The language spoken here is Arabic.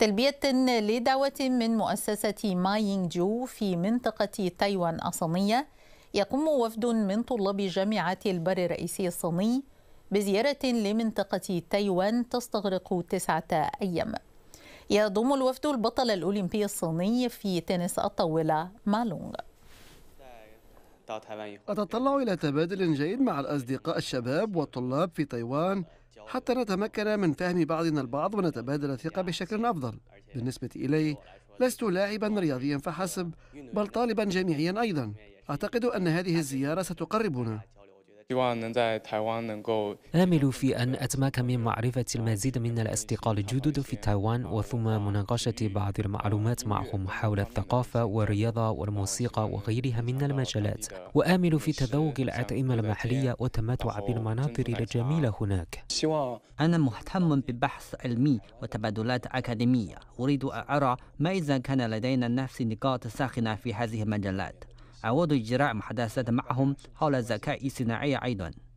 تلبية لدعوة من مؤسسة ماينج جو في منطقة تايوان الصينية يقوم وفد من طلاب جامعة البر الرئيسي الصيني بزيارة لمنطقة تايوان تستغرق تسعة أيام يضم الوفد البطل الأولمبي الصيني في تنس الطاولة مالونغ أتطلع إلى تبادل جيد مع الأصدقاء الشباب والطلاب في تايوان حتى نتمكن من فهم بعضنا البعض ونتبادل الثقة بشكل أفضل بالنسبة إلي لست لاعبا رياضيا فحسب بل طالبا جامعيا أيضا أعتقد أن هذه الزيارة ستقربنا آمل في أن أتمكن من معرفة المزيد من الأصدقاء الجدد في تايوان وثم مناقشة بعض المعلومات معهم حول الثقافة والرياضة والموسيقى وغيرها من المجالات وآمل في تذوق الأطعمة المحلية والتمتع بالمناظر الجميلة هناك أنا مهتم ببحث علمي وتبادلات أكاديمية أريد أن أرى ما إذا كان لدينا نفس النقاط الساخنة في هذه المجالات عوض إجراء محادثات معهم حول الذكاء الصناعي أيضا